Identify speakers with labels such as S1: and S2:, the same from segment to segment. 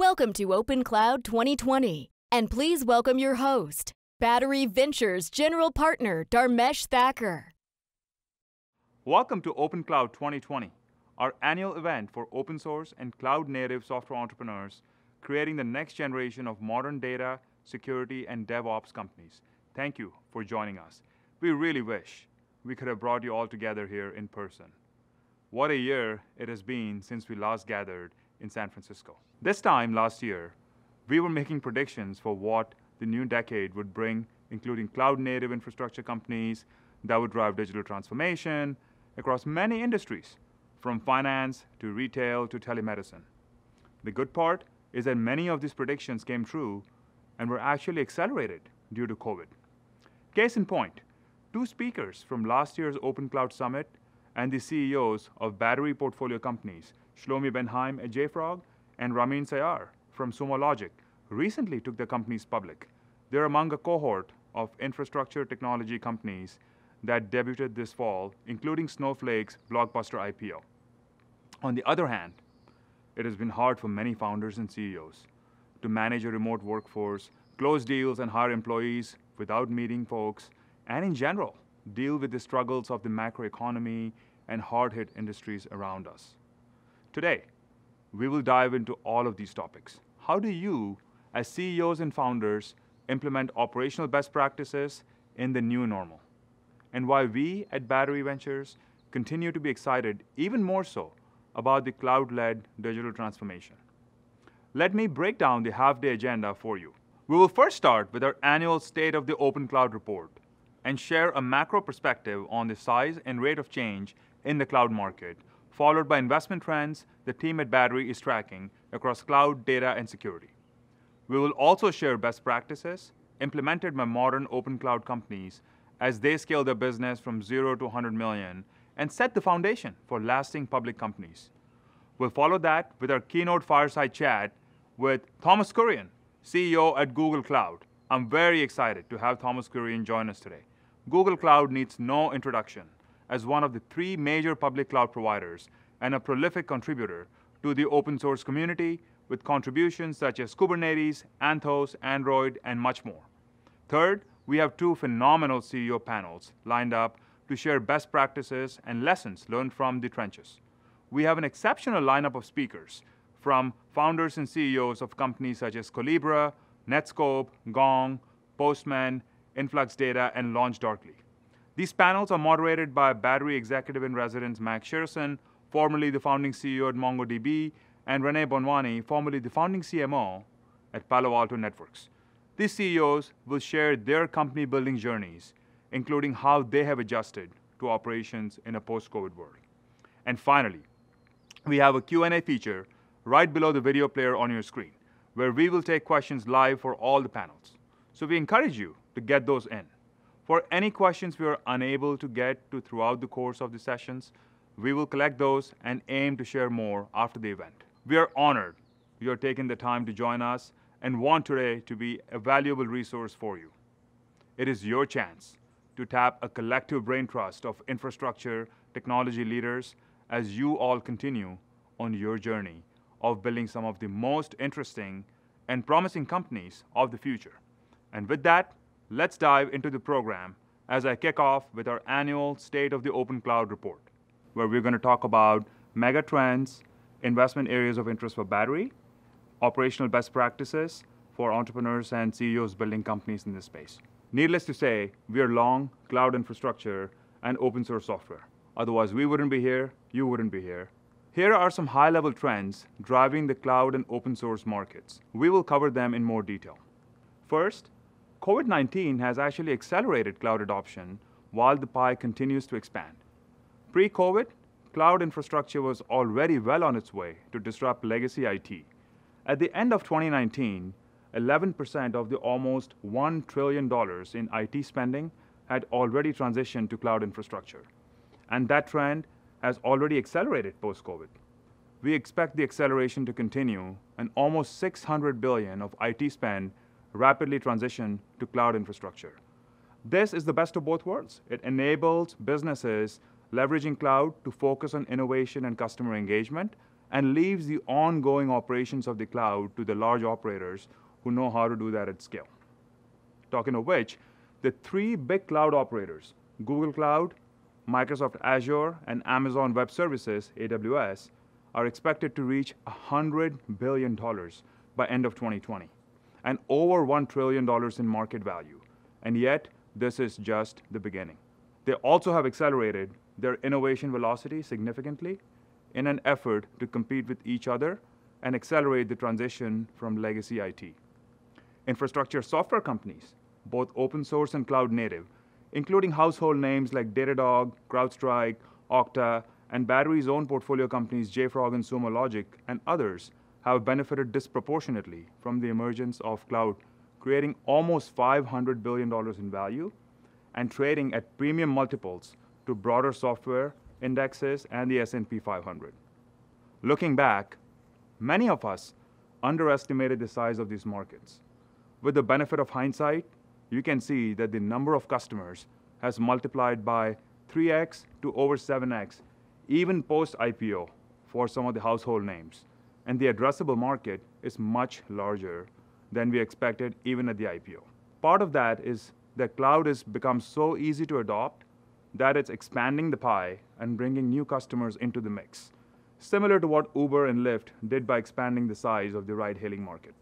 S1: Welcome to Open Cloud 2020, and please welcome your host, Battery Ventures General Partner Darmesh Thacker. Welcome to Open Cloud 2020, our annual event for open source and cloud native software entrepreneurs creating the next generation of modern data, security, and DevOps companies. Thank you for joining us. We really wish we could have brought you all together here in person. What a year it has been since we last gathered in San Francisco. This time last year, we were making predictions for what the new decade would bring, including cloud native infrastructure companies that would drive digital transformation across many industries, from finance to retail to telemedicine. The good part is that many of these predictions came true and were actually accelerated due to COVID. Case in point, two speakers from last year's Open Cloud Summit and the CEOs of battery portfolio companies Shlomi Benheim at JFrog, and Ramin Sayar from Sumo Logic recently took their companies public. They're among a cohort of infrastructure technology companies that debuted this fall, including Snowflake's blockbuster IPO. On the other hand, it has been hard for many founders and CEOs to manage a remote workforce, close deals and hire employees without meeting folks, and in general, deal with the struggles of the macroeconomy and hard hit industries around us. Today, we will dive into all of these topics. How do you, as CEOs and founders, implement operational best practices in the new normal? And why we at Battery Ventures continue to be excited, even more so, about the cloud led digital transformation. Let me break down the half day agenda for you. We will first start with our annual State of the Open Cloud report and share a macro perspective on the size and rate of change in the cloud market followed by investment trends the team at Battery is tracking across cloud, data, and security. We will also share best practices implemented by modern open cloud companies as they scale their business from zero to 100 million and set the foundation for lasting public companies. We'll follow that with our keynote fireside chat with Thomas Kurian, CEO at Google Cloud. I'm very excited to have Thomas Kurian join us today. Google Cloud needs no introduction as one of the three major public cloud providers and a prolific contributor to the open source community with contributions such as Kubernetes, Anthos, Android, and much more. Third, we have two phenomenal CEO panels lined up to share best practices and lessons learned from the trenches. We have an exceptional lineup of speakers from founders and CEOs of companies such as Colibra, Netscope, Gong, Postman, Influx Data, and LaunchDarkly. These panels are moderated by battery executive in residence Max Sherson, formerly the founding CEO at MongoDB, and Rene Bonwani, formerly the founding CMO at Palo Alto Networks. These CEOs will share their company building journeys, including how they have adjusted to operations in a post-COVID world. And finally, we have a Q&A feature right below the video player on your screen, where we will take questions live for all the panels. So we encourage you to get those in. For any questions we are unable to get to throughout the course of the sessions, we will collect those and aim to share more after the event. We are honored you are taking the time to join us and want today to be a valuable resource for you. It is your chance to tap a collective brain trust of infrastructure technology leaders as you all continue on your journey of building some of the most interesting and promising companies of the future. And with that, let's dive into the program as I kick off with our annual State of the Open Cloud report, where we're going to talk about mega trends, investment areas of interest for battery, operational best practices for entrepreneurs and CEOs building companies in this space. Needless to say, we are long cloud infrastructure and open source software. Otherwise, we wouldn't be here, you wouldn't be here. Here are some high level trends driving the cloud and open source markets. We will cover them in more detail. First, COVID-19 has actually accelerated cloud adoption while the pie continues to expand. Pre-COVID, cloud infrastructure was already well on its way to disrupt legacy IT. At the end of 2019, 11% of the almost $1 trillion in IT spending had already transitioned to cloud infrastructure. And that trend has already accelerated post-COVID. We expect the acceleration to continue and almost 600 billion of IT spend rapidly transition to cloud infrastructure. This is the best of both worlds. It enables businesses leveraging cloud to focus on innovation and customer engagement and leaves the ongoing operations of the cloud to the large operators who know how to do that at scale. Talking of which, the three big cloud operators, Google Cloud, Microsoft Azure, and Amazon Web Services, AWS, are expected to reach $100 billion by end of 2020 and over $1 trillion in market value. And yet, this is just the beginning. They also have accelerated their innovation velocity significantly in an effort to compete with each other and accelerate the transition from legacy IT. Infrastructure software companies, both open source and cloud native, including household names like Datadog, CrowdStrike, Okta, and Battery's own portfolio companies JFrog and Sumo Logic, and others, have benefited disproportionately from the emergence of cloud, creating almost $500 billion in value and trading at premium multiples to broader software indexes and the S&P 500. Looking back, many of us underestimated the size of these markets. With the benefit of hindsight, you can see that the number of customers has multiplied by 3x to over 7x, even post-IPO for some of the household names and the addressable market is much larger than we expected even at the IPO. Part of that is that cloud has become so easy to adopt that it's expanding the pie and bringing new customers into the mix, similar to what Uber and Lyft did by expanding the size of the ride hailing market.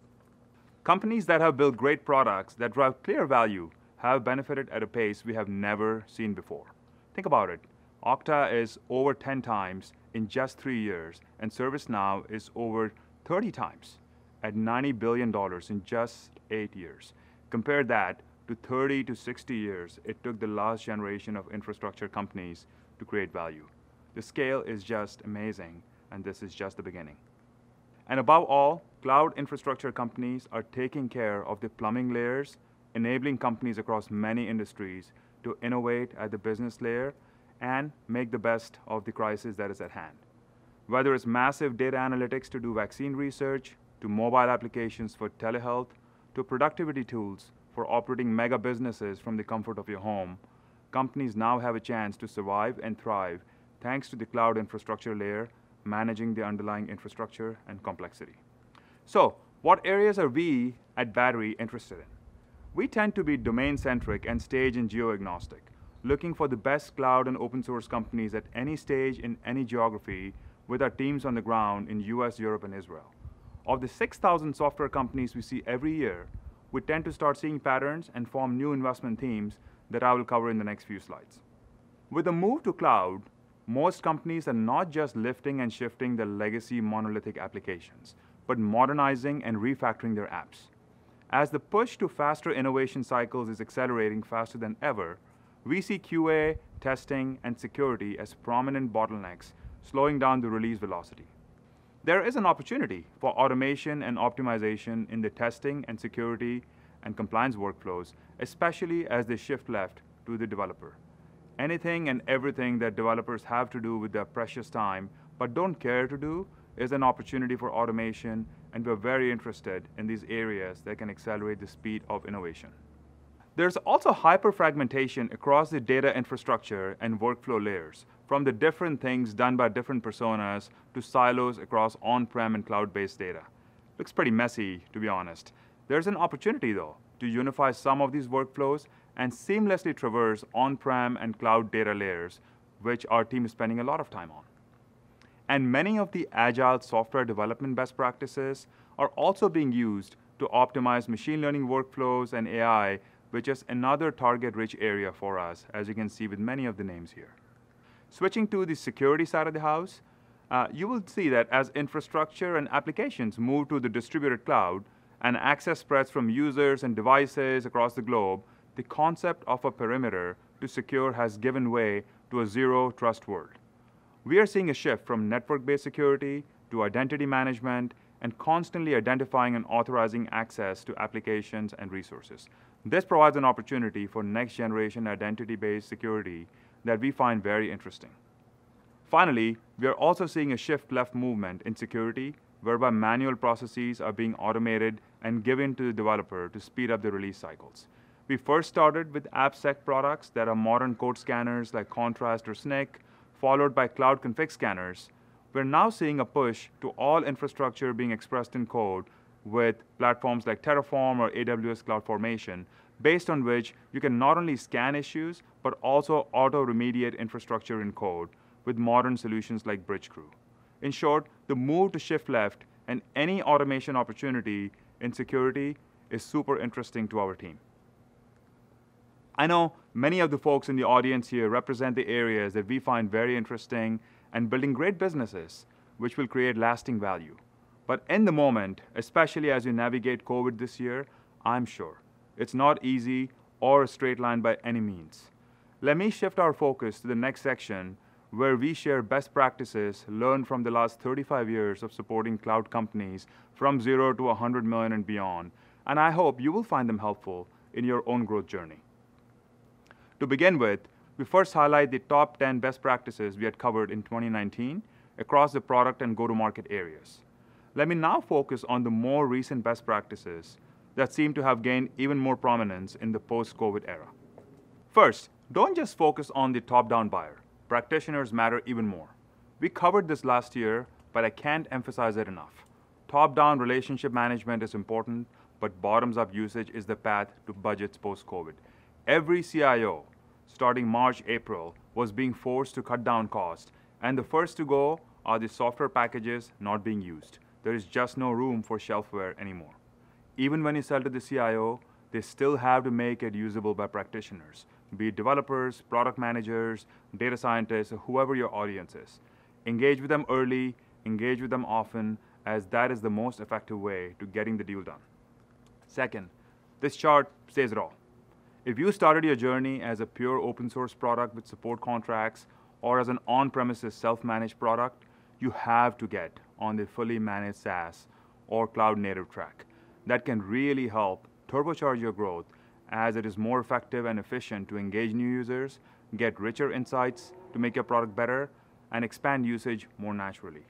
S1: Companies that have built great products that drive clear value have benefited at a pace we have never seen before. Think about it Okta is over 10 times in just three years, and ServiceNow is over 30 times at $90 billion in just eight years. Compare that to 30 to 60 years it took the last generation of infrastructure companies to create value. The scale is just amazing, and this is just the beginning. And above all, cloud infrastructure companies are taking care of the plumbing layers, enabling companies across many industries to innovate at the business layer and make the best of the crisis that is at hand. Whether it's massive data analytics to do vaccine research, to mobile applications for telehealth, to productivity tools for operating mega businesses from the comfort of your home, companies now have a chance to survive and thrive thanks to the cloud infrastructure layer managing the underlying infrastructure and complexity. So, what areas are we at Battery interested in? We tend to be domain-centric and stage and geo-agnostic looking for the best cloud and open source companies at any stage in any geography with our teams on the ground in US, Europe, and Israel. Of the 6,000 software companies we see every year, we tend to start seeing patterns and form new investment themes that I will cover in the next few slides. With the move to cloud, most companies are not just lifting and shifting their legacy monolithic applications, but modernizing and refactoring their apps. As the push to faster innovation cycles is accelerating faster than ever, we see QA, testing, and security as prominent bottlenecks, slowing down the release velocity. There is an opportunity for automation and optimization in the testing and security and compliance workflows, especially as they shift left to the developer. Anything and everything that developers have to do with their precious time but don't care to do is an opportunity for automation, and we're very interested in these areas that can accelerate the speed of innovation. There's also hyperfragmentation across the data infrastructure and workflow layers, from the different things done by different personas to silos across on-prem and cloud-based data. Looks pretty messy, to be honest. There's an opportunity, though, to unify some of these workflows and seamlessly traverse on-prem and cloud data layers, which our team is spending a lot of time on. And many of the agile software development best practices are also being used to optimize machine learning workflows and AI which is another target-rich area for us, as you can see with many of the names here. Switching to the security side of the house, uh, you will see that as infrastructure and applications move to the distributed cloud and access spreads from users and devices across the globe, the concept of a perimeter to secure has given way to a zero trust world. We are seeing a shift from network-based security to identity management and constantly identifying and authorizing access to applications and resources. This provides an opportunity for next generation identity-based security that we find very interesting. Finally, we are also seeing a shift left movement in security whereby manual processes are being automated and given to the developer to speed up the release cycles. We first started with AppSec products that are modern code scanners like Contrast or Snyk, followed by cloud config scanners. We're now seeing a push to all infrastructure being expressed in code with platforms like Terraform or AWS CloudFormation, based on which you can not only scan issues, but also auto-remediate infrastructure in code with modern solutions like Bridgecrew. In short, the move to shift left and any automation opportunity in security is super interesting to our team. I know many of the folks in the audience here represent the areas that we find very interesting and building great businesses, which will create lasting value. But in the moment, especially as you navigate COVID this year, I'm sure it's not easy or a straight line by any means. Let me shift our focus to the next section where we share best practices learned from the last 35 years of supporting cloud companies from zero to 100 million and beyond. And I hope you will find them helpful in your own growth journey. To begin with, we first highlight the top 10 best practices we had covered in 2019 across the product and go-to-market areas. Let me now focus on the more recent best practices that seem to have gained even more prominence in the post-COVID era. First, don't just focus on the top-down buyer. Practitioners matter even more. We covered this last year, but I can't emphasize it enough. Top-down relationship management is important, but bottoms-up usage is the path to budgets post-COVID. Every CIO, starting March, April, was being forced to cut down costs, and the first to go are the software packages not being used there is just no room for shelfware anymore. Even when you sell to the CIO, they still have to make it usable by practitioners, be it developers, product managers, data scientists, whoever your audience is. Engage with them early, engage with them often, as that is the most effective way to getting the deal done. Second, this chart says it all. If you started your journey as a pure open source product with support contracts or as an on-premises self-managed product, you have to get on the fully managed SaaS or cloud native track. That can really help turbocharge your growth as it is more effective and efficient to engage new users, get richer insights to make your product better, and expand usage more naturally.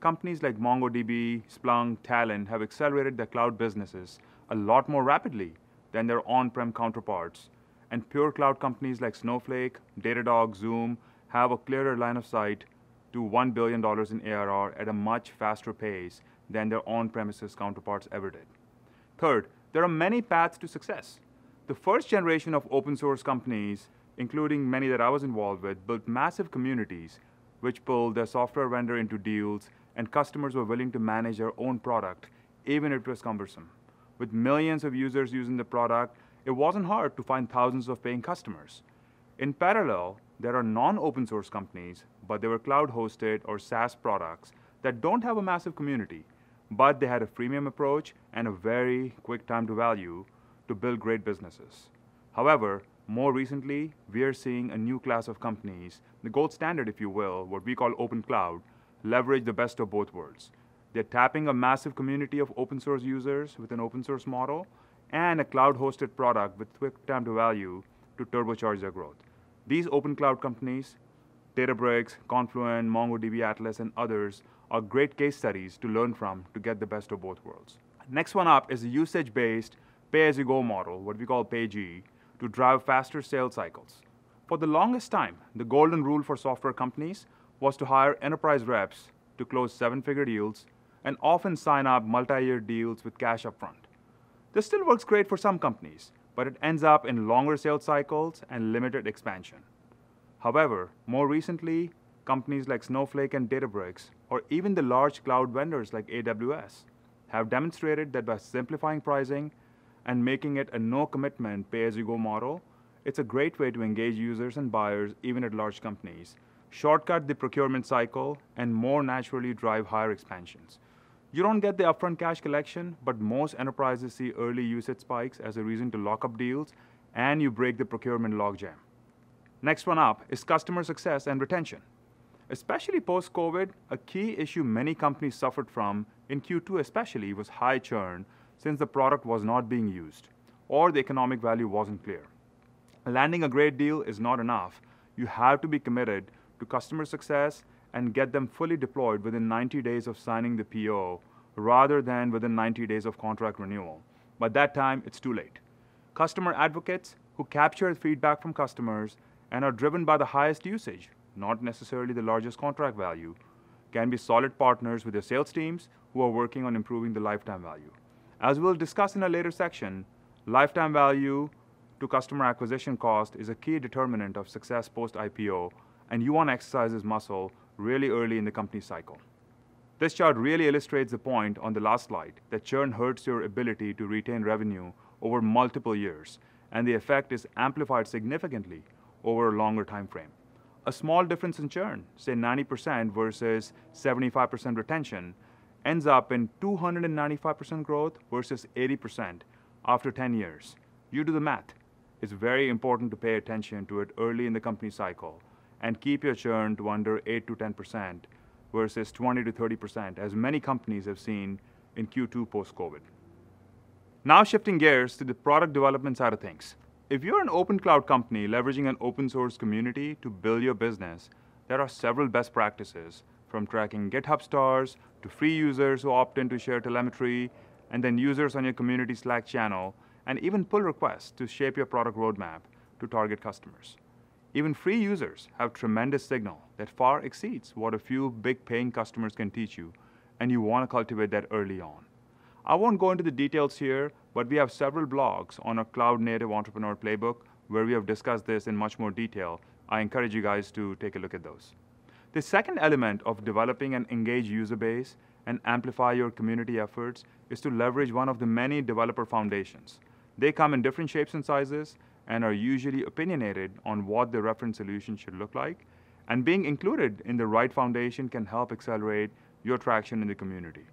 S1: Companies like MongoDB, Splunk, Talon have accelerated their cloud businesses a lot more rapidly than their on-prem counterparts, and pure cloud companies like Snowflake, Datadog, Zoom have a clearer line of sight to $1 billion in ARR at a much faster pace than their on-premises counterparts ever did. Third, there are many paths to success. The first generation of open source companies, including many that I was involved with, built massive communities which pulled their software vendor into deals and customers were willing to manage their own product, even if it was cumbersome. With millions of users using the product, it wasn't hard to find thousands of paying customers. In parallel, there are non-open source companies, but they were cloud-hosted or SaaS products that don't have a massive community, but they had a freemium approach and a very quick time to value to build great businesses. However, more recently, we are seeing a new class of companies, the gold standard, if you will, what we call open cloud, leverage the best of both worlds. They're tapping a massive community of open source users with an open source model and a cloud hosted product with quick time to value to turbocharge their growth. These open cloud companies, Databricks, Confluent, MongoDB Atlas, and others, are great case studies to learn from to get the best of both worlds. Next one up is a usage-based pay-as-you-go model, what we call PayG, to drive faster sales cycles. For the longest time, the golden rule for software companies was to hire enterprise reps to close seven-figure deals and often sign up multi-year deals with cash upfront. This still works great for some companies, but it ends up in longer sales cycles and limited expansion. However, more recently, companies like Snowflake and Databricks, or even the large cloud vendors like AWS, have demonstrated that by simplifying pricing and making it a no commitment pay as you go model, it's a great way to engage users and buyers even at large companies, shortcut the procurement cycle, and more naturally drive higher expansions. You don't get the upfront cash collection, but most enterprises see early usage spikes as a reason to lock up deals, and you break the procurement logjam. Next one up is customer success and retention. Especially post COVID, a key issue many companies suffered from, in Q2 especially, was high churn since the product was not being used or the economic value wasn't clear. Landing a great deal is not enough. You have to be committed to customer success and get them fully deployed within 90 days of signing the PO rather than within 90 days of contract renewal. By that time, it's too late. Customer advocates who capture feedback from customers and are driven by the highest usage, not necessarily the largest contract value, can be solid partners with their sales teams who are working on improving the lifetime value. As we'll discuss in a later section, lifetime value to customer acquisition cost is a key determinant of success post IPO, and you want to exercise this muscle really early in the company cycle. This chart really illustrates the point on the last slide that churn hurts your ability to retain revenue over multiple years, and the effect is amplified significantly over a longer time frame. A small difference in churn, say 90% versus 75% retention, ends up in 295% growth versus 80% after 10 years. You do the math. It's very important to pay attention to it early in the company cycle and keep your churn to under 8 to 10% versus 20 to 30%, as many companies have seen in Q2 post COVID. Now, shifting gears to the product development side of things. If you're an open cloud company leveraging an open source community to build your business, there are several best practices from tracking GitHub stars to free users who opt in to share telemetry, and then users on your community Slack channel, and even pull requests to shape your product roadmap to target customers. Even free users have tremendous signal that far exceeds what a few big paying customers can teach you, and you want to cultivate that early on. I won't go into the details here, but we have several blogs on our cloud native entrepreneur playbook where we have discussed this in much more detail. I encourage you guys to take a look at those. The second element of developing an engaged user base and amplify your community efforts is to leverage one of the many developer foundations. They come in different shapes and sizes, and are usually opinionated on what the reference solution should look like. And being included in the right foundation can help accelerate your traction in the community.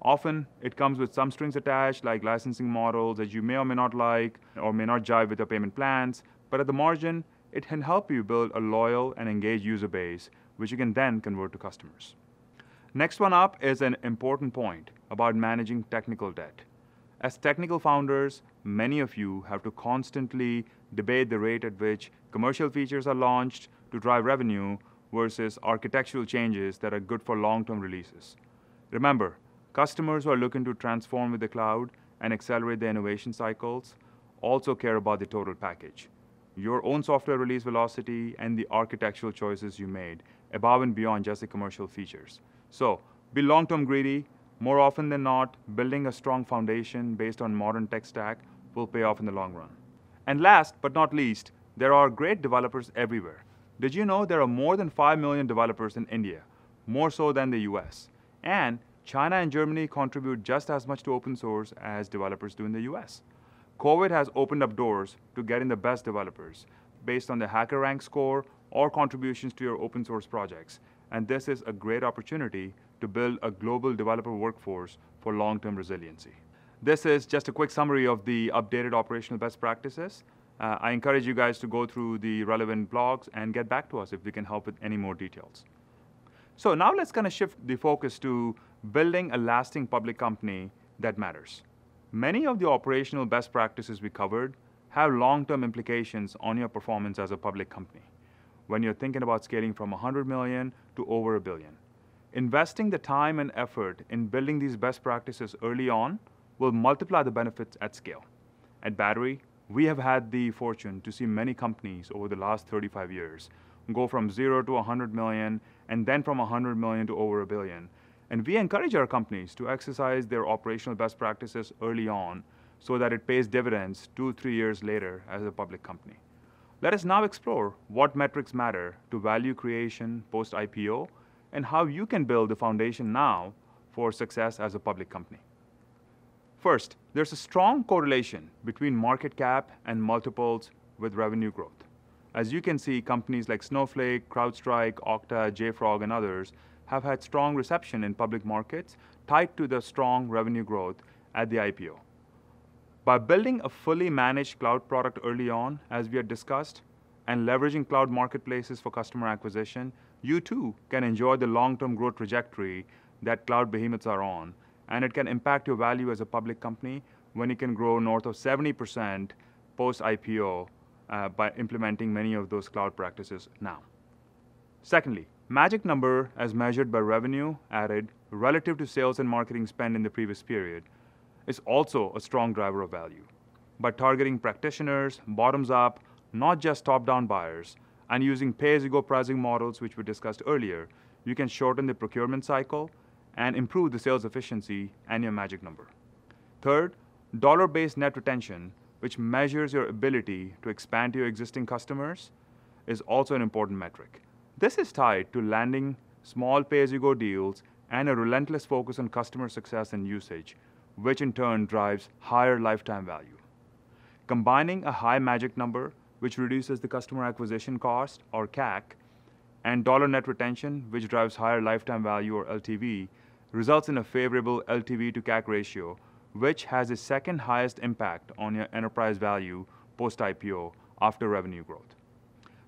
S1: Often, it comes with some strings attached, like licensing models that you may or may not like or may not jive with your payment plans, but at the margin, it can help you build a loyal and engaged user base, which you can then convert to customers. Next one up is an important point about managing technical debt. As technical founders, many of you have to constantly debate the rate at which commercial features are launched to drive revenue versus architectural changes that are good for long-term releases. Remember, customers who are looking to transform with the cloud and accelerate their innovation cycles also care about the total package. Your own software release velocity and the architectural choices you made above and beyond just the commercial features. So be long-term greedy. More often than not, building a strong foundation based on modern tech stack will pay off in the long run. And last but not least, there are great developers everywhere. Did you know there are more than 5 million developers in India, more so than the US? And China and Germany contribute just as much to open source as developers do in the US. COVID has opened up doors to getting the best developers based on the HackerRank score or contributions to your open source projects. And this is a great opportunity to build a global developer workforce for long-term resiliency. This is just a quick summary of the updated operational best practices. Uh, I encourage you guys to go through the relevant blogs and get back to us if we can help with any more details. So now let's kind of shift the focus to building a lasting public company that matters. Many of the operational best practices we covered have long-term implications on your performance as a public company when you're thinking about scaling from 100 million to over a billion. Investing the time and effort in building these best practices early on will multiply the benefits at scale. At Battery, we have had the fortune to see many companies over the last 35 years go from zero to 100 million and then from 100 million to over a billion. And we encourage our companies to exercise their operational best practices early on so that it pays dividends two, three years later as a public company. Let us now explore what metrics matter to value creation post IPO and how you can build the foundation now for success as a public company. First, there's a strong correlation between market cap and multiples with revenue growth. As you can see, companies like Snowflake, CrowdStrike, Okta, JFrog, and others have had strong reception in public markets tied to the strong revenue growth at the IPO. By building a fully managed cloud product early on, as we had discussed, and leveraging cloud marketplaces for customer acquisition, you too can enjoy the long-term growth trajectory that cloud behemoths are on and it can impact your value as a public company when you can grow north of 70% post IPO uh, by implementing many of those cloud practices now. Secondly, magic number as measured by revenue added relative to sales and marketing spend in the previous period is also a strong driver of value. By targeting practitioners, bottoms up, not just top down buyers, and using pay as you go pricing models, which we discussed earlier, you can shorten the procurement cycle and improve the sales efficiency and your magic number. Third, dollar-based net retention, which measures your ability to expand to your existing customers, is also an important metric. This is tied to landing small pay-as-you-go deals and a relentless focus on customer success and usage, which in turn drives higher lifetime value. Combining a high magic number, which reduces the customer acquisition cost, or CAC, and dollar net retention, which drives higher lifetime value, or LTV, results in a favorable LTV to CAC ratio, which has the second highest impact on your enterprise value post-IPO after revenue growth.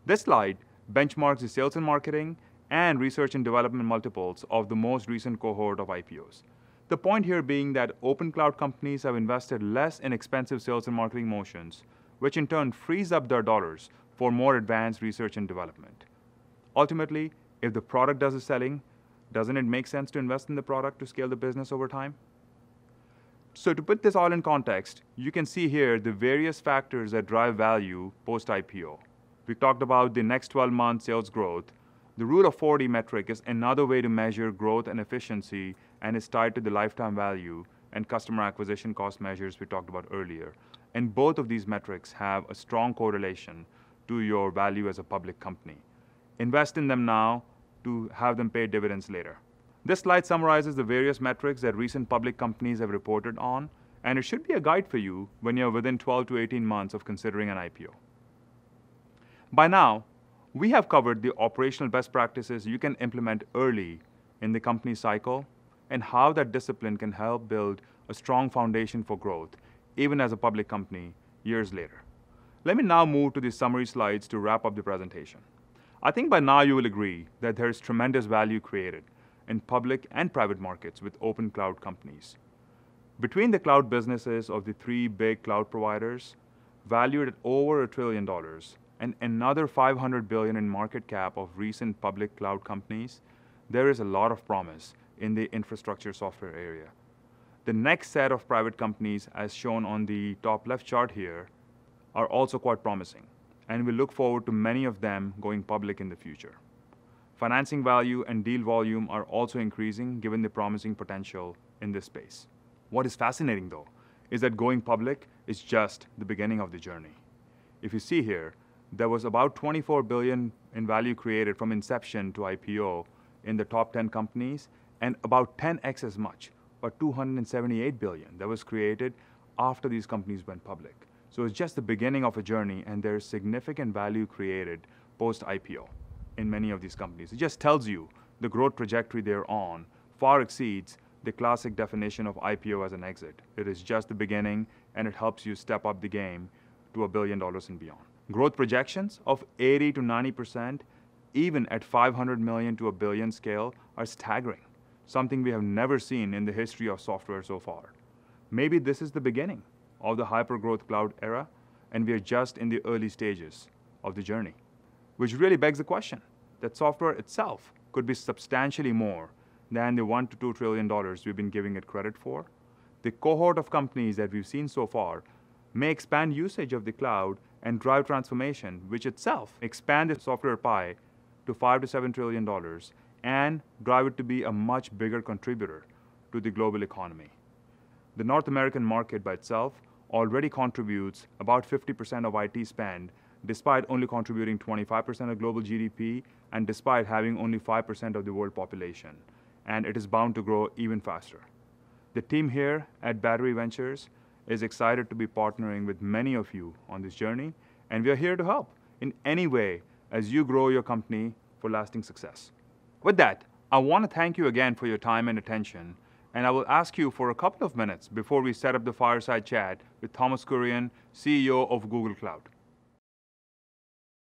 S1: This slide benchmarks the sales and marketing and research and development multiples of the most recent cohort of IPOs. The point here being that open cloud companies have invested less in expensive sales and marketing motions, which in turn frees up their dollars for more advanced research and development. Ultimately, if the product does the selling, doesn't it make sense to invest in the product to scale the business over time? So to put this all in context, you can see here the various factors that drive value post-IPO. We talked about the next 12-month sales growth. The Rule of 40 metric is another way to measure growth and efficiency and is tied to the lifetime value and customer acquisition cost measures we talked about earlier. And both of these metrics have a strong correlation to your value as a public company. Invest in them now to have them pay dividends later. This slide summarizes the various metrics that recent public companies have reported on, and it should be a guide for you when you're within 12 to 18 months of considering an IPO. By now, we have covered the operational best practices you can implement early in the company cycle and how that discipline can help build a strong foundation for growth, even as a public company, years later. Let me now move to the summary slides to wrap up the presentation. I think by now you will agree that there is tremendous value created in public and private markets with open cloud companies. Between the cloud businesses of the three big cloud providers, valued at over a trillion dollars, and another 500 billion in market cap of recent public cloud companies, there is a lot of promise in the infrastructure software area. The next set of private companies, as shown on the top left chart here, are also quite promising and we look forward to many of them going public in the future. Financing value and deal volume are also increasing given the promising potential in this space. What is fascinating, though, is that going public is just the beginning of the journey. If you see here, there was about 24 billion in value created from inception to IPO in the top 10 companies and about 10x as much, or 278 billion that was created after these companies went public. So it's just the beginning of a journey and there's significant value created post IPO in many of these companies. It just tells you the growth trajectory they're on far exceeds the classic definition of IPO as an exit. It is just the beginning and it helps you step up the game to a billion dollars and beyond. Growth projections of 80 to 90%, even at 500 million to a billion scale, are staggering, something we have never seen in the history of software so far. Maybe this is the beginning of the hypergrowth cloud era, and we are just in the early stages of the journey. Which really begs the question that software itself could be substantially more than the one to two trillion dollars we've been giving it credit for. The cohort of companies that we've seen so far may expand usage of the cloud and drive transformation, which itself expand the software pie to five to seven trillion dollars and drive it to be a much bigger contributor to the global economy. The North American market by itself already contributes about 50% of IT spend, despite only contributing 25% of global GDP and despite having only 5% of the world population. And it is bound to grow even faster. The team here at Battery Ventures is excited to be partnering with many of you on this journey, and we are here to help in any way as you grow your company for lasting success. With that, I want to thank you again for your time and attention, and I will ask you for a couple of minutes before we set up the fireside chat with Thomas Kurian, CEO of Google Cloud.